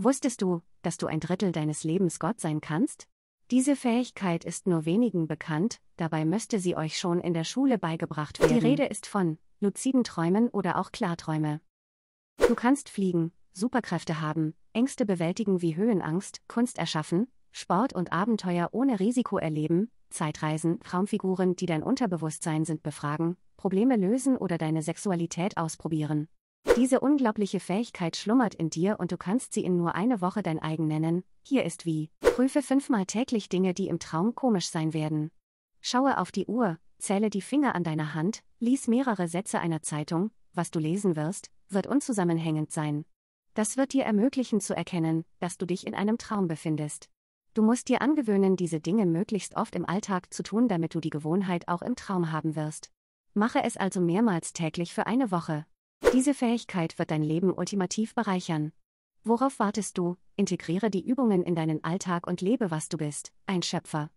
Wusstest du, dass du ein Drittel deines Lebens Gott sein kannst? Diese Fähigkeit ist nur wenigen bekannt, dabei müsste sie euch schon in der Schule beigebracht werden. Die Rede ist von luziden Träumen oder auch Klarträume. Du kannst fliegen, Superkräfte haben, Ängste bewältigen wie Höhenangst, Kunst erschaffen, Sport und Abenteuer ohne Risiko erleben, Zeitreisen, Traumfiguren, die dein Unterbewusstsein sind, befragen, Probleme lösen oder deine Sexualität ausprobieren. Diese unglaubliche Fähigkeit schlummert in dir und du kannst sie in nur eine Woche dein eigen nennen. Hier ist wie. Prüfe fünfmal täglich Dinge, die im Traum komisch sein werden. Schaue auf die Uhr, zähle die Finger an deiner Hand, lies mehrere Sätze einer Zeitung, was du lesen wirst, wird unzusammenhängend sein. Das wird dir ermöglichen zu erkennen, dass du dich in einem Traum befindest. Du musst dir angewöhnen, diese Dinge möglichst oft im Alltag zu tun, damit du die Gewohnheit auch im Traum haben wirst. Mache es also mehrmals täglich für eine Woche. Diese Fähigkeit wird dein Leben ultimativ bereichern. Worauf wartest du? Integriere die Übungen in deinen Alltag und lebe, was du bist, ein Schöpfer.